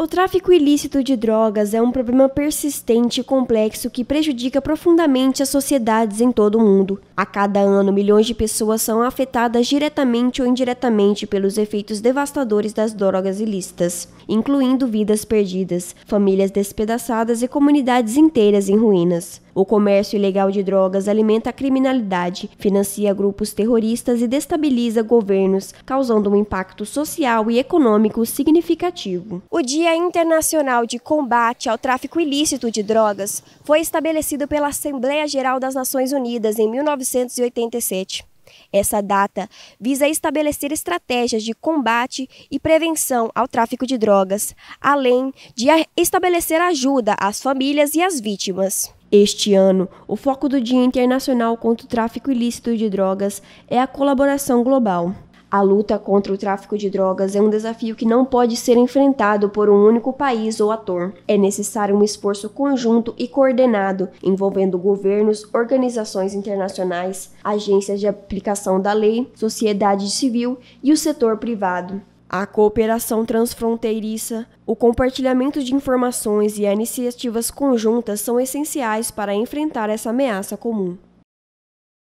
O tráfico ilícito de drogas é um problema persistente e complexo que prejudica profundamente as sociedades em todo o mundo. A cada ano, milhões de pessoas são afetadas diretamente ou indiretamente pelos efeitos devastadores das drogas ilícitas, incluindo vidas perdidas, famílias despedaçadas e comunidades inteiras em ruínas. O comércio ilegal de drogas alimenta a criminalidade, financia grupos terroristas e destabiliza governos, causando um impacto social e econômico significativo. O Dia Internacional de Combate ao Tráfico Ilícito de Drogas foi estabelecido pela Assembleia Geral das Nações Unidas em 1987. Essa data visa estabelecer estratégias de combate e prevenção ao tráfico de drogas, além de estabelecer ajuda às famílias e às vítimas. Este ano, o foco do Dia Internacional contra o Tráfico Ilícito de Drogas é a colaboração global. A luta contra o tráfico de drogas é um desafio que não pode ser enfrentado por um único país ou ator. É necessário um esforço conjunto e coordenado, envolvendo governos, organizações internacionais, agências de aplicação da lei, sociedade civil e o setor privado a cooperação transfronteiriça, o compartilhamento de informações e iniciativas conjuntas são essenciais para enfrentar essa ameaça comum.